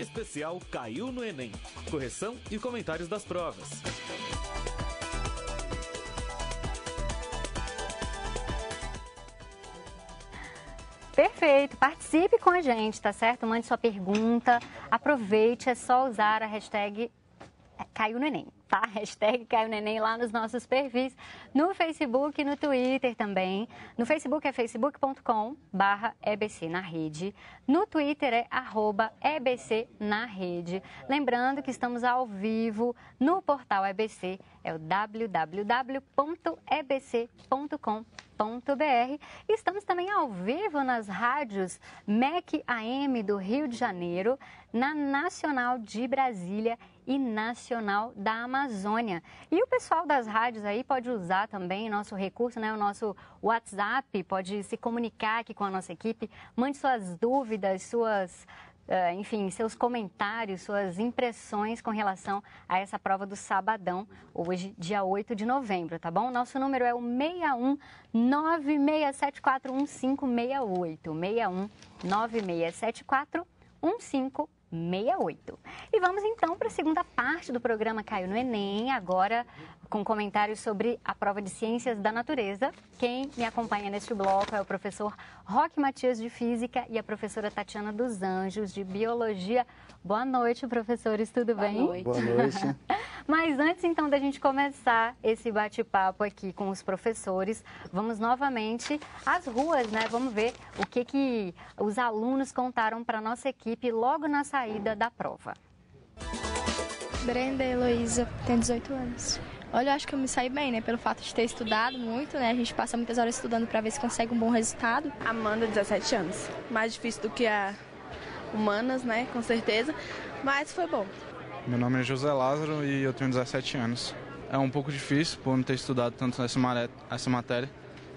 Especial Caiu no Enem. Correção e comentários das provas. Perfeito, participe com a gente, tá certo? Mande sua pergunta, aproveite, é só usar a hashtag é, Caiu no Enem tá? Hashtag Caio Neném lá nos nossos perfis, no Facebook, e no Twitter também. No Facebook é facebook.com barra EBC na rede. No Twitter é arroba EBC na rede. Lembrando que estamos ao vivo no portal EBC, é o www.ebc.com.br Estamos também ao vivo nas rádios MEC AM do Rio de Janeiro, na Nacional de Brasília e Nacional da Amazônia. Amazônia. E o pessoal das rádios aí pode usar também nosso recurso, né, o nosso WhatsApp, pode se comunicar aqui com a nossa equipe, mande suas dúvidas, suas Uh, enfim, seus comentários, suas impressões com relação a essa prova do sabadão, hoje, dia 8 de novembro, tá bom? Nosso número é o 61 96741 61 68. E vamos então para a segunda parte do programa Caiu no Enem, agora com comentários sobre a prova de Ciências da Natureza. Quem me acompanha neste bloco é o professor Roque Matias de Física e a professora Tatiana dos Anjos de Biologia Boa noite, professores, tudo Boa bem? Noite. Boa noite. Mas antes então da gente começar esse bate-papo aqui com os professores, vamos novamente às ruas, né? Vamos ver o que, que os alunos contaram para nossa equipe logo na saída da prova. Brenda Heloísa, têm 18 anos. Olha, eu acho que eu me saí bem, né? Pelo fato de ter estudado muito, né? A gente passa muitas horas estudando para ver se consegue um bom resultado. Amanda, 17 anos. Mais difícil do que a humanas, né, com certeza, mas foi bom. Meu nome é José Lázaro e eu tenho 17 anos. É um pouco difícil por não ter estudado tanto essa, matéria.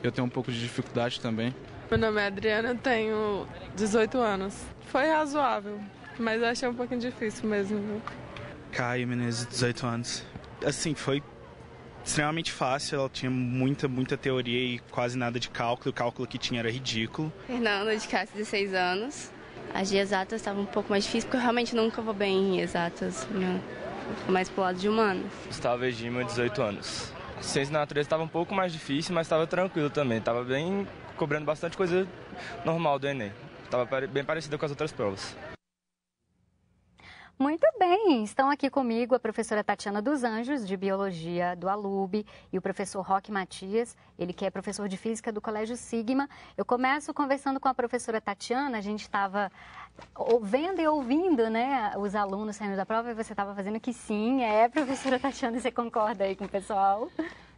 Eu tenho um pouco de dificuldade também. Meu nome é Adriana, eu tenho 18 anos. Foi razoável, mas achei um pouquinho difícil mesmo. Caio Menezes, 18 anos. Assim, foi extremamente fácil, ela tinha muita, muita teoria e quase nada de cálculo. O cálculo que tinha era ridículo. Fernanda, de Castro, 16 anos. As de exatas estavam um pouco mais difíceis, porque eu realmente nunca vou bem em exatas. Né? mais pro lado de humanos. Gustavo Egima, 18 anos. Ciência da natureza estava um pouco mais difícil, mas estava tranquilo também. Estava bem cobrando bastante coisa normal do Enem. Estava bem parecida com as outras provas. Muito bem, estão aqui comigo a professora Tatiana dos Anjos, de Biologia do Alub, e o professor Roque Matias, ele que é professor de Física do Colégio Sigma. Eu começo conversando com a professora Tatiana, a gente estava vendo e ouvindo né, os alunos saindo da prova e você estava fazendo que sim, é, professora Tatiana, você concorda aí com o pessoal?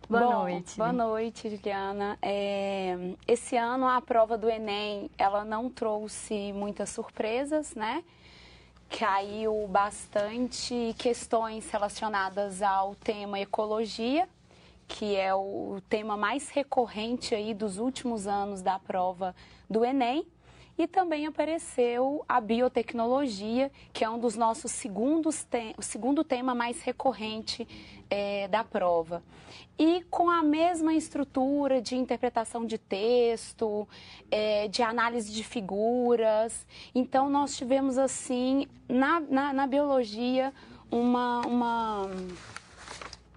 Boa Bom, noite. Boa noite, Juliana. É, esse ano a prova do Enem, ela não trouxe muitas surpresas, né? caiu bastante questões relacionadas ao tema ecologia, que é o tema mais recorrente aí dos últimos anos da prova do Enem, e também apareceu a biotecnologia, que é um dos nossos segundos te o segundo tema mais recorrente é, da prova. E com a mesma estrutura de interpretação de texto, é, de análise de figuras. Então, nós tivemos, assim, na, na, na biologia, uma, uma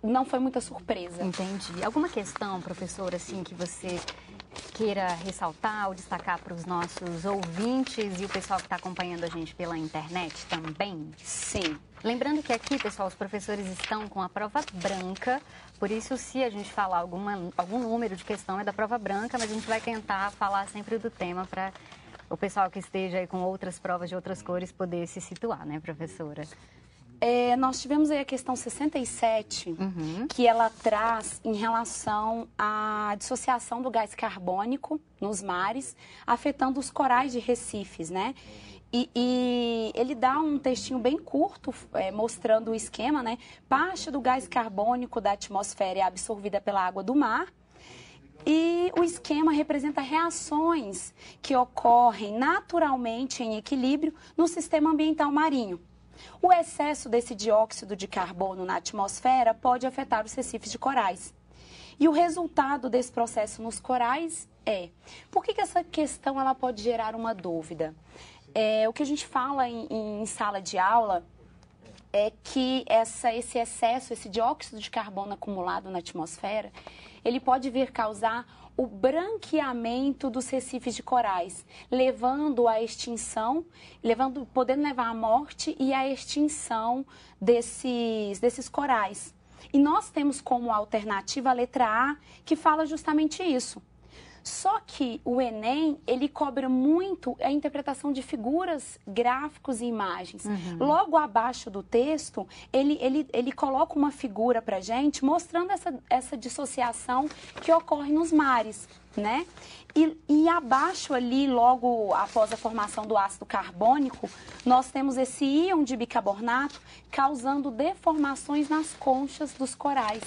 não foi muita surpresa. Entendi. Alguma questão, professora, assim, que você queira ressaltar ou destacar para os nossos ouvintes e o pessoal que está acompanhando a gente pela internet também? Sim. Lembrando que aqui, pessoal, os professores estão com a prova branca, por isso, se a gente falar alguma, algum número de questão é da prova branca, mas a gente vai tentar falar sempre do tema para o pessoal que esteja aí com outras provas de outras cores poder se situar, né, professora? É, nós tivemos aí a questão 67, uhum. que ela traz em relação à dissociação do gás carbônico nos mares, afetando os corais de recifes, né? E, e, ele dá um textinho bem curto, é, mostrando o esquema, né? Parte do gás carbônico da atmosfera é absorvida pela água do mar. E o esquema representa reações que ocorrem naturalmente em equilíbrio no sistema ambiental marinho. O excesso desse dióxido de carbono na atmosfera pode afetar os recifes de corais. E o resultado desse processo nos corais é. Por que, que essa questão ela pode gerar uma dúvida? É, o que a gente fala em, em sala de aula é que essa, esse excesso, esse dióxido de carbono acumulado na atmosfera, ele pode vir causar o branqueamento dos recifes de corais, levando à extinção, levando, podendo levar à morte e à extinção desses, desses corais. E nós temos como alternativa a letra A, que fala justamente isso só que o Enem, ele cobra muito a interpretação de figuras, gráficos e imagens. Uhum. Logo abaixo do texto, ele, ele, ele coloca uma figura para gente mostrando essa, essa dissociação que ocorre nos mares, né? E, e, abaixo ali, logo após a formação do ácido carbônico, nós temos esse íon de bicarbonato causando deformações nas conchas dos corais.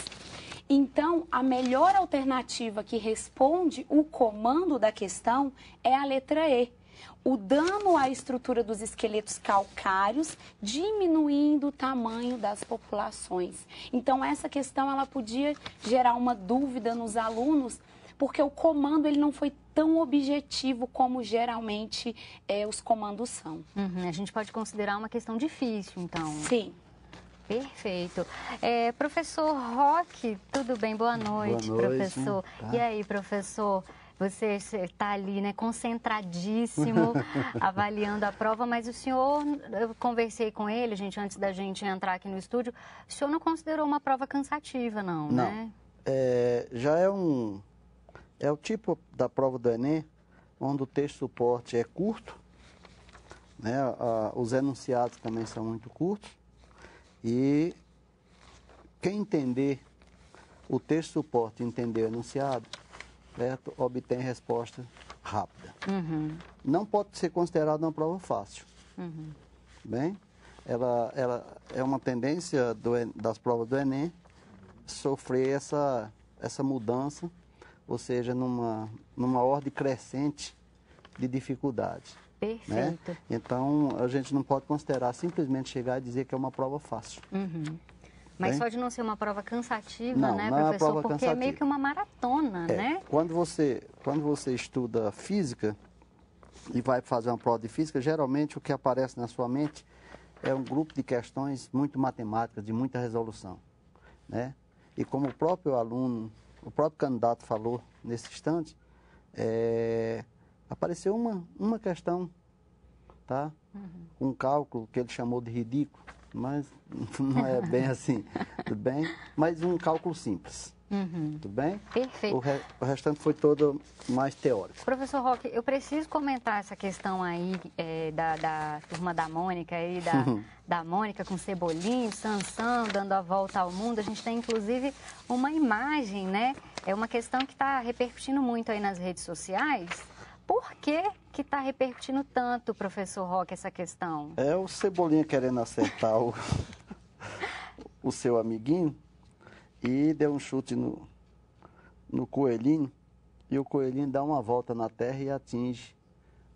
Então, a melhor alternativa que responde o comando da questão é a letra E. O dano à estrutura dos esqueletos calcários, diminuindo o tamanho das populações. Então, essa questão ela podia gerar uma dúvida nos alunos, porque o comando ele não foi tão objetivo como geralmente é, os comandos são. Uhum, a gente pode considerar uma questão difícil, então. Sim. Perfeito. É, professor Roque, tudo bem? Boa noite, Boa noite né? professor. Tá. E aí, professor? Você está ali, né, concentradíssimo, avaliando a prova, mas o senhor, eu conversei com ele, gente, antes da gente entrar aqui no estúdio, o senhor não considerou uma prova cansativa, não, né? não. né? É, já é um... É o tipo da prova do Enem, onde o texto suporte é curto, né, a, os enunciados também são muito curtos, e quem entender o texto suporte, entender o enunciado, certo? obtém resposta rápida. Uhum. Não pode ser considerada uma prova fácil. Uhum. Bem, ela, ela é uma tendência do, das provas do Enem sofrer essa, essa mudança, ou seja, numa, numa ordem crescente de dificuldades. Perfeito. Né? Então, a gente não pode considerar simplesmente chegar e dizer que é uma prova fácil. Uhum. Mas Bem? só de não ser uma prova cansativa, não, né, não é professor? É prova porque é cansativa. é meio que uma maratona, é. né? Quando você, quando você estuda física e vai fazer uma prova de física, geralmente o que aparece na sua mente é um grupo de questões muito matemáticas, de muita resolução, né? E como o próprio aluno, o próprio candidato falou nesse instante, é, Apareceu uma, uma questão, tá? Uhum. Um cálculo que ele chamou de ridículo, mas não é bem assim, tudo bem? Mas um cálculo simples. Uhum. Tudo bem? Perfeito. O, re, o, restante foi todo mais teórico. Professor Roque, eu preciso comentar essa questão aí é, da, da turma da Mônica aí, da, uhum. da Mônica com Cebolinho, Sansão, dando a volta ao mundo. A gente tem, inclusive, uma imagem, né? É uma questão que está repercutindo muito aí nas redes sociais por que que está repercutindo tanto, professor Roque, essa questão? É o Cebolinha querendo acertar o, o seu amiguinho e deu um chute no, no coelhinho e o coelhinho dá uma volta na terra e atinge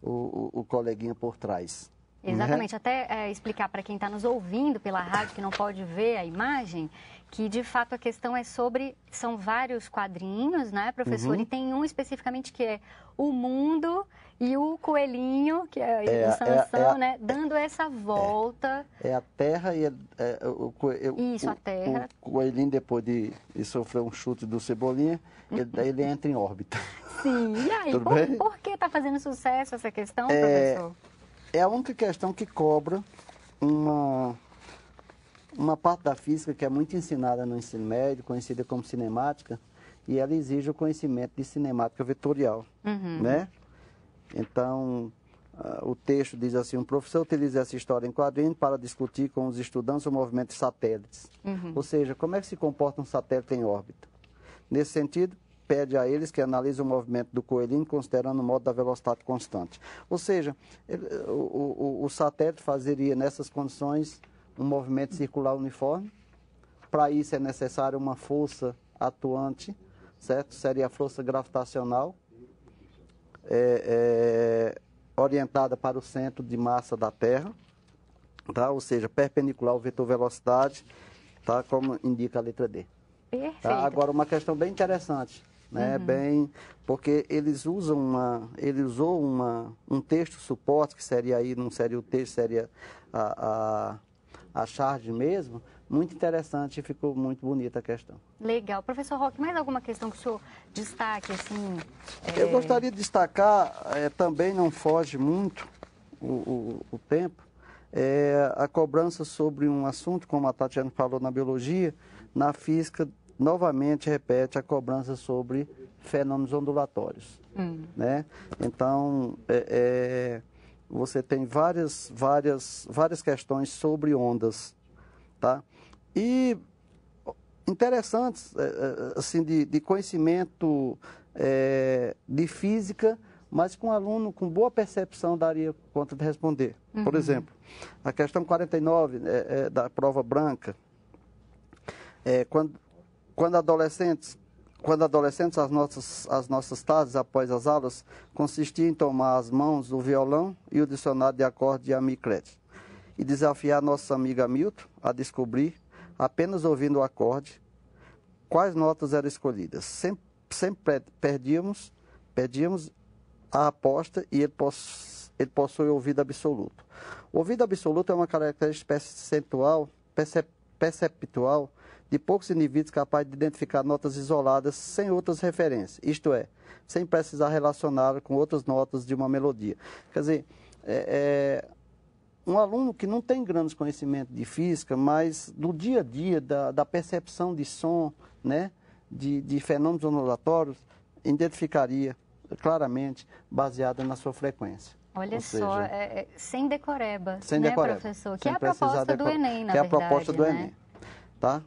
o, o, o coleguinha por trás. É? Exatamente, né? até é, explicar para quem está nos ouvindo pela rádio que não pode ver a imagem, que de fato a questão é sobre são vários quadrinhos, né, professor? Uhum. E tem um especificamente que é o mundo e o coelhinho, que é, é o Sansão, é, é a, né, dando essa volta. É, é a terra e é, é, o, o, isso o, a terra. O coelhinho depois de, de sofrer um chute do Cebolinha, ele, ele entra em órbita. Sim. E aí, Tudo por, bem? por que está fazendo sucesso essa questão, professor? É a única questão que cobra uma uma parte da física que é muito ensinada no ensino médio, conhecida como cinemática, e ela exige o conhecimento de cinemática vetorial, uhum. né? Então, uh, o texto diz assim, um professor utiliza essa história em quadrinho para discutir com os estudantes o movimento de satélites. Uhum. Ou seja, como é que se comporta um satélite em órbita. Nesse sentido, pede a eles que analisem o movimento do coelhinho considerando o modo da velocidade constante. Ou seja, ele, o, o, o satélite fazeria nessas condições um movimento circular uniforme. Para isso é necessário uma força atuante, certo? Seria a força gravitacional, é, é, orientada para o centro de massa da Terra, tá? ou seja, perpendicular ao vetor velocidade, tá? como indica a letra D. Tá? Perfeito. Tá? Agora, uma questão bem interessante. Né, uhum. bem porque eles usam uma ele usou uma um texto suporte que seria aí não seria o texto seria a, a a charge mesmo, muito interessante e ficou muito bonita a questão. Legal. Professor Roque, mais alguma questão que o senhor destaque? Assim, é... Eu gostaria de destacar, é, também não foge muito o, o, o tempo, é, a cobrança sobre um assunto, como a Tatiana falou na biologia, na física novamente repete a cobrança sobre fenômenos ondulatórios. Hum. Né? Então, é, é você tem várias, várias, várias questões sobre ondas, tá? E interessantes, é, é, assim, de, de conhecimento é, de física, mas com um aluno com boa percepção daria conta de responder. Uhum. Por exemplo, a questão 49 é, é, da prova branca, é, quando, quando adolescentes quando adolescentes, as nossas, as nossas tardes após as aulas consistiam em tomar as mãos do violão e o dicionário de acordes de Amiclete e desafiar nossa amiga Milton a descobrir, apenas ouvindo o acorde, quais notas eram escolhidas. Sempre, sempre perdíamos, perdíamos a aposta e ele, poss, ele possui ouvido absoluto. O ouvido absoluto é uma característica percentual, perceptual de poucos indivíduos capazes de identificar notas isoladas sem outras referências, isto é, sem precisar relacioná-las com outras notas de uma melodia. Quer dizer, é, é, um aluno que não tem grandes conhecimentos de física, mas do dia a dia, da, da percepção de som, né, de, de fenômenos ondulatórios, identificaria claramente baseada na sua frequência. Olha Ou só, seja, é, é sem decoreba, sem né, decoreba, professor? Que é a proposta do Enem, na verdade. Que é a proposta do né? Enem, tá?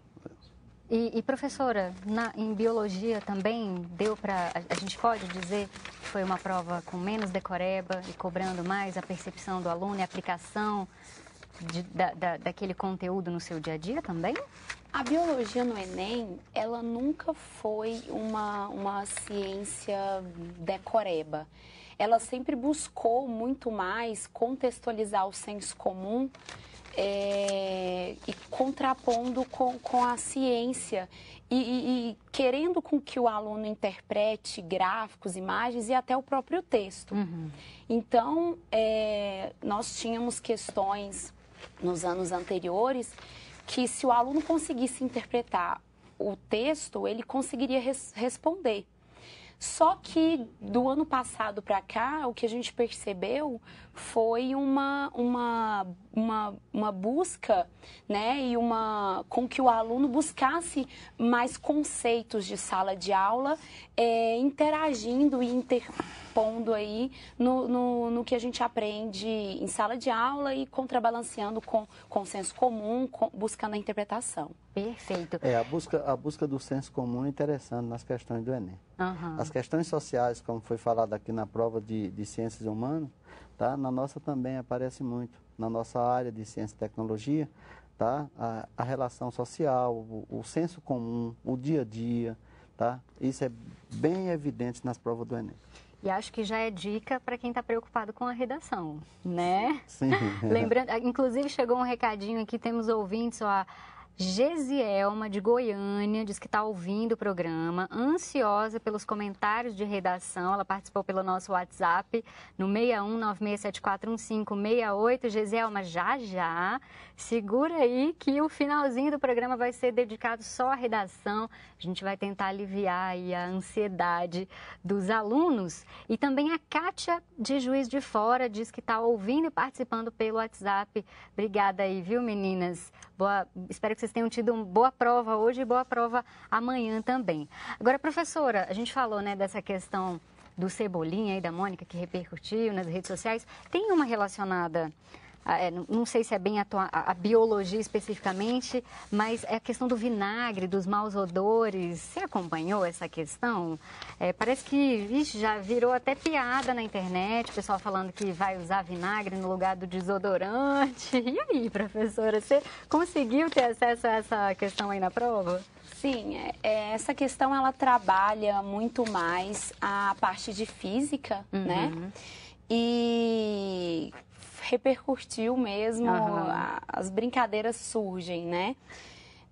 E, e professora, na, em biologia também deu para. A, a gente pode dizer que foi uma prova com menos decoreba e cobrando mais a percepção do aluno e a aplicação de, da, da, daquele conteúdo no seu dia a dia também? A biologia no Enem, ela nunca foi uma, uma ciência decoreba. Ela sempre buscou muito mais contextualizar o senso comum é, e contrapondo com, com a ciência e, e, e, querendo com que o aluno interprete gráficos, imagens e até o próprio texto. Uhum. Então, é, nós tínhamos questões nos anos anteriores que se o aluno conseguisse interpretar o texto, ele conseguiria res responder. Só que do ano passado para cá, o que a gente percebeu foi uma, uma, uma, uma, busca, né, e uma com que o aluno buscasse mais conceitos de sala de aula, é, interagindo e interpondo aí no, no, no, que a gente aprende em sala de aula e contrabalanceando com, consenso comum, com, buscando a interpretação. Perfeito. É, a busca, a busca do senso comum é interessante nas questões do Enem. Uhum. As questões sociais, como foi falado aqui na prova de, de ciências humanas, tá? na nossa também aparece muito. Na nossa área de ciência e tecnologia, tá? a, a relação social, o, o senso comum, o dia a dia, tá? isso é bem evidente nas provas do Enem. E acho que já é dica para quem está preocupado com a redação, né? Sim. Lembrando, inclusive chegou um recadinho aqui, temos ouvintes, ó, Gesielma, de Goiânia, diz que está ouvindo o programa, ansiosa pelos comentários de redação. Ela participou pelo nosso WhatsApp no 6196741568. Gesielma, já já. Segura aí que o finalzinho do programa vai ser dedicado só à redação. A gente vai tentar aliviar a ansiedade dos alunos. E também a Kátia, de Juiz de Fora, diz que está ouvindo e participando pelo WhatsApp. Obrigada aí, viu, meninas? Boa, espero que vocês tenham tido uma boa prova hoje e boa prova amanhã também. Agora, professora, a gente falou né, dessa questão do Cebolinha e da Mônica que repercutiu nas redes sociais. Tem uma relacionada ah, é, não sei se é bem a, a biologia especificamente, mas é a questão do vinagre, dos maus odores. Você acompanhou essa questão? É, parece que ixi, já virou até piada na internet, o pessoal falando que vai usar vinagre no lugar do desodorante. E aí, professora, você conseguiu ter acesso a essa questão aí na prova? Sim, é, é essa questão ela trabalha muito mais a parte de física, né? uhum. né? E repercutiu mesmo, uhum. a, as brincadeiras surgem, né?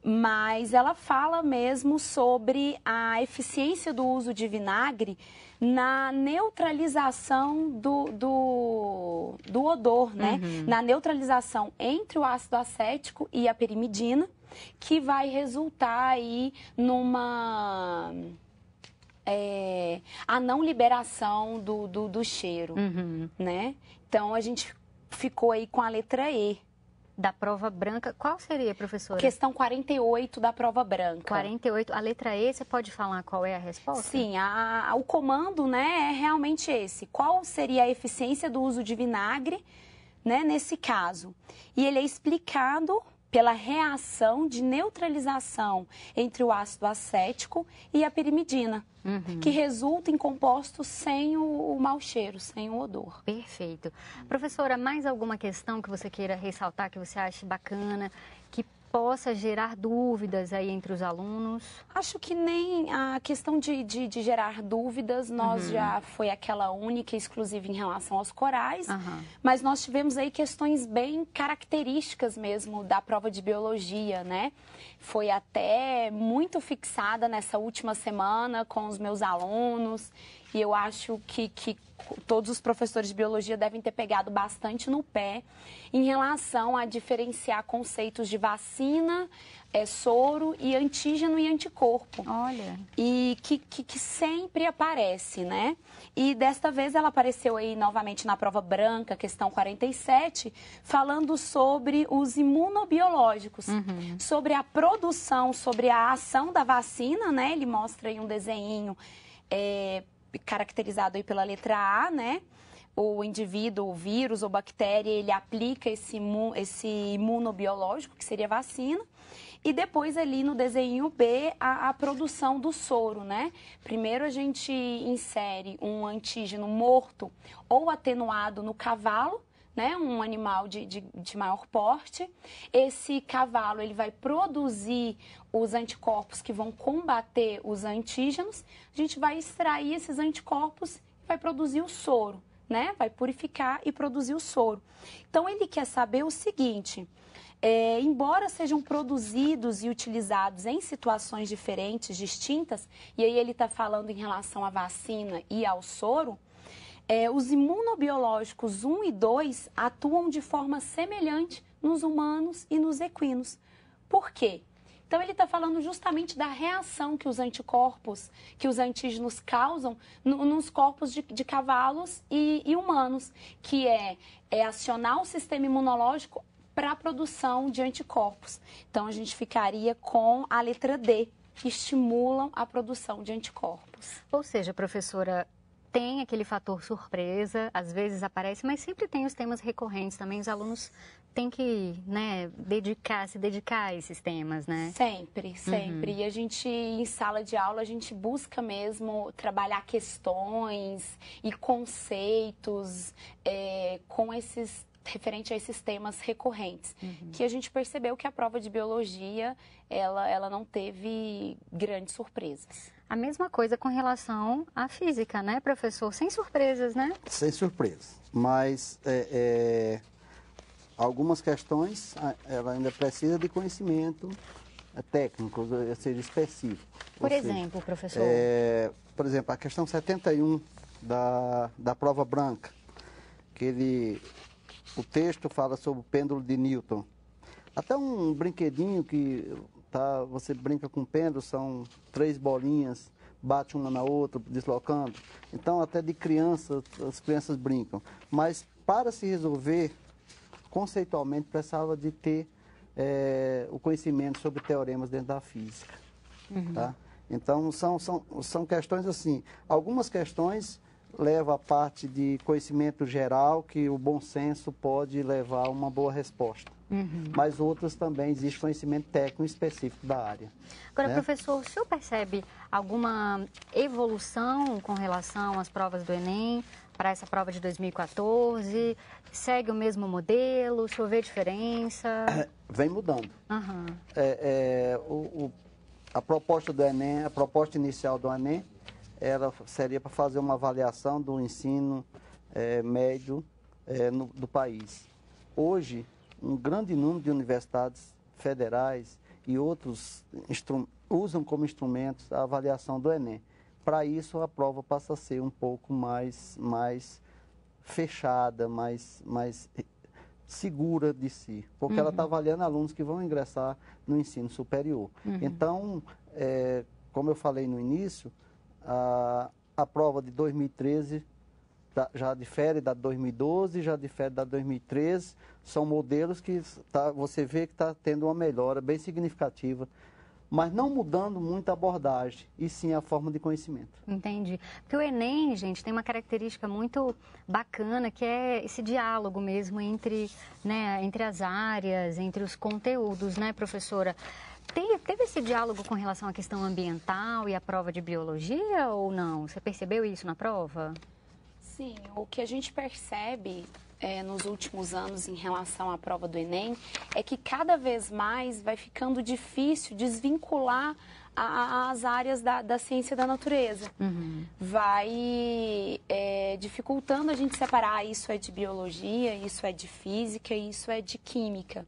Mas ela fala mesmo sobre a eficiência do uso de vinagre na neutralização do, do, do odor, né? Uhum. Na neutralização entre o ácido acético e a pirimidina, que vai resultar aí numa é, a não liberação do, do, do cheiro, uhum. né? Então a gente ficou aí com a letra E. Da prova branca, qual seria, professora? Questão 48 da prova branca. 48, a letra E, você pode falar qual é a resposta? Sim, a, a, o comando né, é realmente esse. Qual seria a eficiência do uso de vinagre né, nesse caso? E ele é explicado pela reação de neutralização entre o ácido acético e a pirimidina, uhum. que resulta em composto sem o, o mau cheiro, sem o odor. Perfeito. Professora, mais alguma questão que você queira ressaltar, que você ache bacana possa gerar dúvidas aí entre os alunos? Acho que nem a questão de, de, de gerar dúvidas, nós uhum. já foi aquela única e exclusiva em relação aos corais, uhum. mas nós tivemos aí questões bem características mesmo da prova de biologia, né? Foi até muito fixada nessa última semana com os meus alunos e eu acho que, que todos os professores de biologia devem ter pegado bastante no pé em relação a diferenciar conceitos de vacina, é, soro e antígeno e anticorpo. Olha. E que, que, que, sempre aparece, né? E desta vez ela apareceu aí novamente na prova branca, questão 47, falando sobre os imunobiológicos, uhum. sobre a produção, sobre a ação da vacina, né? Ele mostra aí um desenho. É, caracterizado aí pela letra A, né? o indivíduo, o vírus ou bactéria, ele aplica esse, imun, esse imunobiológico, que seria vacina, e depois ali no desenho B, a, a, produção do soro, né? Primeiro a gente insere um antígeno morto ou atenuado no cavalo, né, um animal de, de, de maior porte. Esse cavalo ele vai produzir os anticorpos que vão combater os antígenos. A gente vai extrair esses anticorpos e vai produzir o soro. Né? Vai purificar e produzir o soro. Então ele quer saber o seguinte: é, embora sejam produzidos e utilizados em situações diferentes, distintas, e aí ele está falando em relação à vacina e ao soro, é, os imunobiológicos 1 e 2 atuam de forma semelhante nos humanos e nos equinos. Por quê? Então ele está falando justamente da reação que os anticorpos, que os antígenos causam no, nos corpos de, de cavalos e, e, humanos, que é, é acionar o sistema imunológico para a produção de anticorpos. Então a gente ficaria com a letra D, que estimulam a produção de anticorpos. Ou seja, professora, tem aquele fator surpresa, às vezes aparece, mas sempre tem os temas recorrentes também. Os alunos têm que, né, dedicar, se dedicar a esses temas, né? Sempre, uhum. sempre. Uhum. E a gente, em sala de aula, a gente busca mesmo trabalhar questões e conceitos é, com esses referente a esses temas recorrentes, uhum. que a gente percebeu que a prova de biologia ela, ela não teve grandes surpresas. A mesma coisa com relação à física, né, professor? Sem surpresas, né? Sem surpresas. Mas é, é, algumas questões ela ainda precisa de conhecimento técnico, ou seja, específico. Por exemplo, professor? É, por exemplo, a questão 71 da, da prova branca, que ele, o texto fala sobre o pêndulo de Newton. Até um brinquedinho que tá? Você brinca com pêndulo, são três bolinhas, bate uma na outra, deslocando. Então, até de criança, as crianças brincam. Mas para se resolver, conceitualmente, precisava de ter é, o conhecimento sobre teoremas dentro da física, uhum. tá? Então, são, são, são questões assim. Algumas questões leva a parte de conhecimento geral que o bom senso pode levar a uma boa resposta. Uhum. Mas outras também existe conhecimento técnico específico da área. Agora, né? professor, o senhor percebe alguma evolução com relação às provas do Enem para essa prova de 2014? Segue o mesmo modelo? O senhor vê diferença? Vem mudando. Uhum. É, é, o, o, a proposta do Enem, a proposta inicial do Enem ela seria para fazer uma avaliação do ensino é, médio é, no, do país. Hoje, um grande número de universidades federais e outros usam como instrumentos a avaliação do Enem. Para isso, a prova passa a ser um pouco mais, mais fechada, mais, mais segura de si, porque uhum. ela está avaliando alunos que vão ingressar no ensino superior. Uhum. Então, é, como eu falei no início, a, a prova de 2013 já difere da 2012, já difere da 2013. São modelos que tá, você vê que está tendo uma melhora bem significativa mas não mudando muito a abordagem, e sim a forma de conhecimento. Entendi. Porque o Enem, gente, tem uma característica muito bacana, que é esse diálogo mesmo entre, né, entre as áreas, entre os conteúdos, né, professora? Teve, teve esse diálogo com relação à questão ambiental e à prova de biologia ou não? Você percebeu isso na prova? Sim, o que a gente percebe é, nos últimos anos em relação à prova do Enem é que cada vez mais vai ficando difícil desvincular a, as áreas da, da ciência da natureza. Uhum. Vai é, dificultando a gente separar ah, isso é de biologia, isso é de física, isso é de química.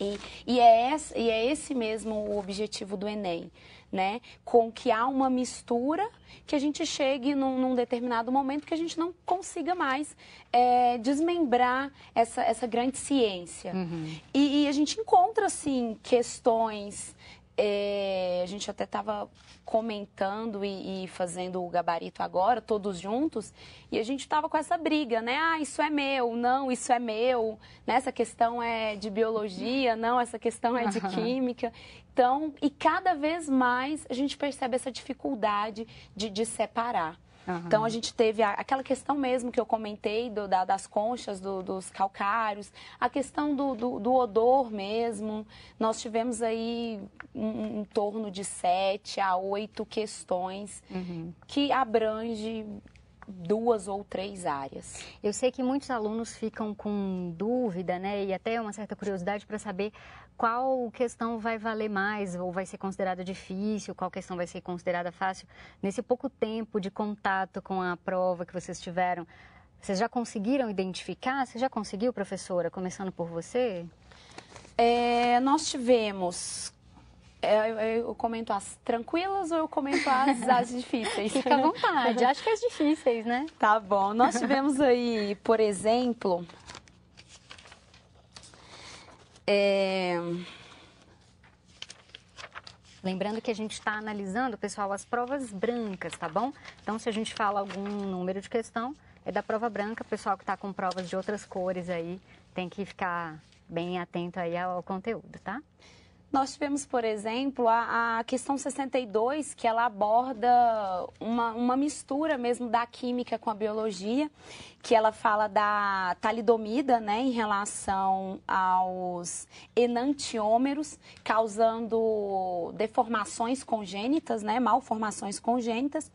E, e, é esse, e é esse mesmo o objetivo do Enem, né? Com que há uma mistura que a gente chegue num, num determinado momento que a gente não consiga mais é, desmembrar essa, essa grande ciência. Uhum. E, e, a gente encontra, assim, questões é, a gente até estava comentando e, e, fazendo o gabarito agora, todos juntos, e a gente estava com essa briga, né? Ah, isso é meu, não, isso é meu, né? essa questão é de biologia, não, essa questão é de química. Então, e cada vez mais a gente percebe essa dificuldade de, de separar. Uhum. Então a gente teve a, aquela questão mesmo que eu comentei do, da, das conchas, do, dos calcários, a questão do, do, odor mesmo. Nós tivemos aí um, em torno de sete a oito questões uhum. que abrange duas ou três áreas. Eu sei que muitos alunos ficam com dúvida, né, e até uma certa curiosidade para saber qual questão vai valer mais ou vai ser considerada difícil, qual questão vai ser considerada fácil. Nesse pouco tempo de contato com a prova que vocês tiveram, vocês já conseguiram identificar? Você já conseguiu, professora, começando por você? É, nós tivemos é, eu comento as tranquilas ou eu comento as, as difíceis? Fica à vontade, acho que as difíceis, né? Tá bom. Nós tivemos aí, por exemplo. É... Lembrando que a gente está analisando, pessoal, as provas brancas, tá bom? Então, se a gente fala algum número de questão, é da prova branca. Pessoal que está com provas de outras cores aí, tem que ficar bem atento aí ao conteúdo, tá? Nós tivemos, por exemplo, a, a questão 62, que ela aborda uma, uma mistura mesmo da química com a biologia, que ela fala da talidomida, né, em relação aos enantiômeros, causando deformações congênitas, né, malformações congênitas.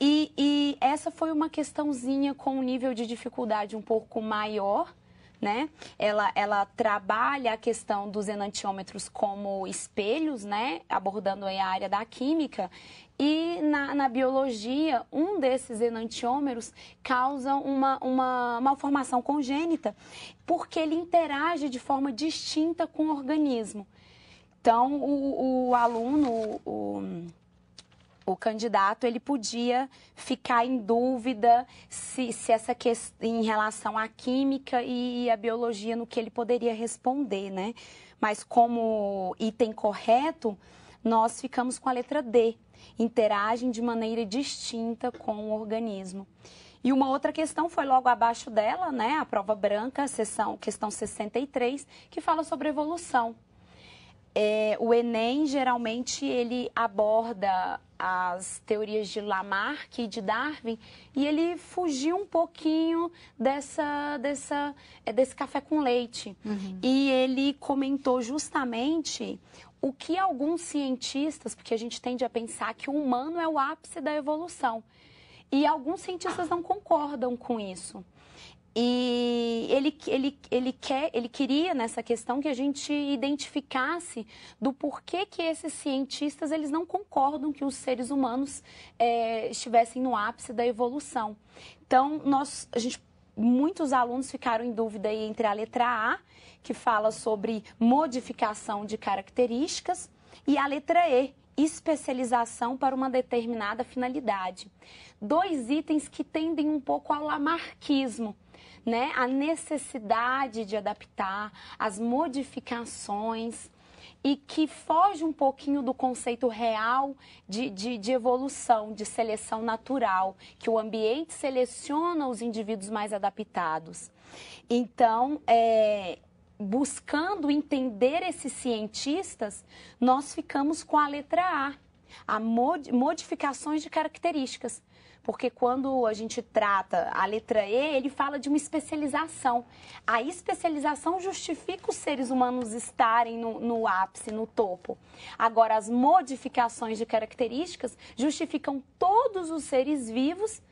E, e, essa foi uma questãozinha com um nível de dificuldade um pouco maior, né? Ela, ela trabalha a questão dos enantiômetros como espelhos, né? Abordando a área da química. E na, na, biologia, um desses enantiômeros causa uma, uma malformação congênita, porque ele interage de forma distinta com o organismo. Então, o, o aluno, o o candidato ele podia ficar em dúvida se, se essa questão em relação à química e à biologia no que ele poderia responder, né? Mas como item correto, nós ficamos com a letra D. Interagem de maneira distinta com o organismo. E uma outra questão foi logo abaixo dela, né? A prova branca, sessão, questão 63, que fala sobre evolução. É, o Enem geralmente ele aborda as teorias de Lamarck e de Darwin e ele fugiu um pouquinho dessa, dessa eh, desse café com leite uhum. e ele comentou justamente o que alguns cientistas porque a gente tende a pensar que o humano é o ápice da evolução e alguns cientistas não concordam com isso e ele, ele, ele, quer, ele queria nessa questão que a gente identificasse do porquê que esses cientistas eles não concordam que os seres humanos é, estivessem no ápice da evolução. Então, nós, a gente, muitos alunos ficaram em dúvida aí entre a letra A, que fala sobre modificação de características, e a letra E, especialização para uma determinada finalidade. Dois itens que tendem um pouco ao lamarquismo, né, a necessidade de adaptar, as modificações e que foge um pouquinho do conceito real de, de, de, evolução, de seleção natural, que o ambiente seleciona os indivíduos mais adaptados. Então, é, buscando entender esses cientistas, nós ficamos com a letra A, a mod, modificações de características porque quando a gente trata a letra E, ele fala de uma especialização. A especialização justifica os seres humanos estarem no, no ápice, no topo. Agora, as modificações de características justificam todos os seres vivos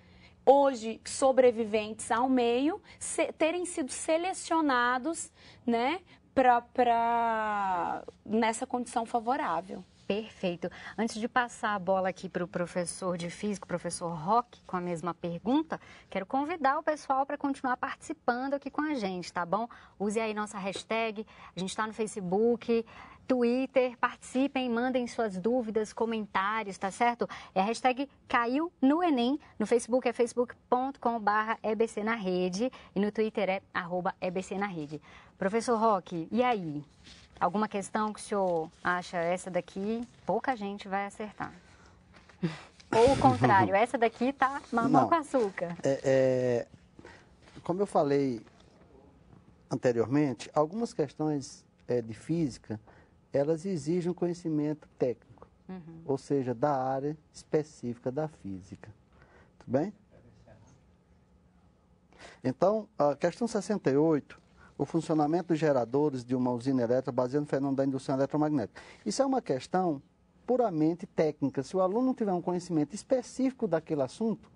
hoje sobreviventes ao meio se, terem sido selecionados né, pra, pra, nessa condição favorável. Perfeito. Antes de passar a bola aqui para o professor de física, professor Roque, com a mesma pergunta, quero convidar o pessoal para continuar participando aqui com a gente, tá bom? Use aí nossa hashtag, a gente está no Facebook, Twitter, participem, mandem suas dúvidas, comentários, tá certo? É a hashtag caiu no Enem, no Facebook é facebook.com.br EBC na rede e no Twitter é arroba EBC na rede. Professor Roque, e aí? Alguma questão que o senhor acha essa daqui, pouca gente vai acertar. Ou o contrário, essa daqui tá mamão com açúcar. É, é, como eu falei anteriormente, algumas questões é, de física, elas exigem um conhecimento técnico, uhum. ou seja, da área específica da física. Tudo bem? Então, a questão 68, o funcionamento dos geradores de uma usina elétrica baseado no fenômeno da indução eletromagnética. Isso é uma questão puramente técnica. Se o aluno não tiver um conhecimento específico daquele assunto,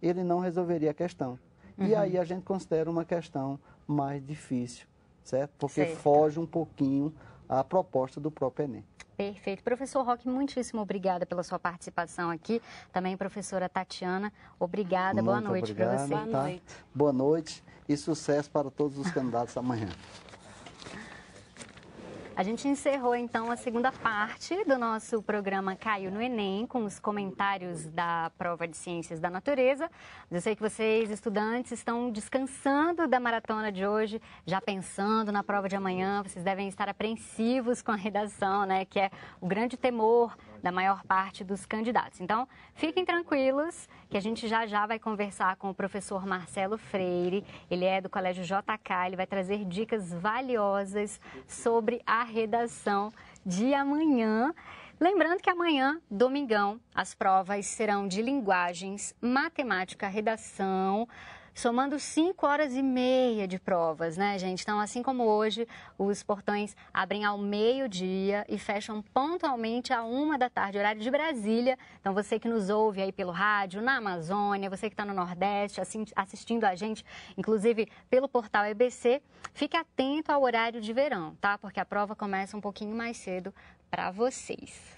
ele não resolveria a questão. Uhum. E aí a gente considera uma questão mais difícil, certo? Porque certo. foge um pouquinho a proposta do próprio Enem. Perfeito. Professor Roque, muitíssimo obrigada pela sua participação aqui. Também professora Tatiana, obrigada. Muito boa noite para você. Tá? Boa noite. Boa noite e sucesso para todos os candidatos amanhã. A gente encerrou então a segunda parte do nosso programa Caio no Enem com os comentários da prova de Ciências da Natureza. Eu sei que vocês, estudantes, estão descansando da maratona de hoje, já pensando na prova de amanhã. Vocês devem estar apreensivos com a redação, né, que é o grande temor da maior parte dos candidatos. Então, fiquem tranquilos que a gente já já vai conversar com o professor Marcelo Freire. Ele é do Colégio JK, ele vai trazer dicas valiosas sobre a redação de amanhã. Lembrando que amanhã, domingão, as provas serão de linguagens, matemática, redação, somando cinco horas e meia de provas, né, gente? Então, assim como hoje, os portões abrem ao meio-dia e fecham pontualmente à uma da tarde, horário de Brasília. Então, você que nos ouve aí pelo rádio, na Amazônia, você que está no Nordeste, assistindo a gente, inclusive pelo portal EBC, fique atento ao horário de verão, tá? Porque a prova começa um pouquinho mais cedo para vocês.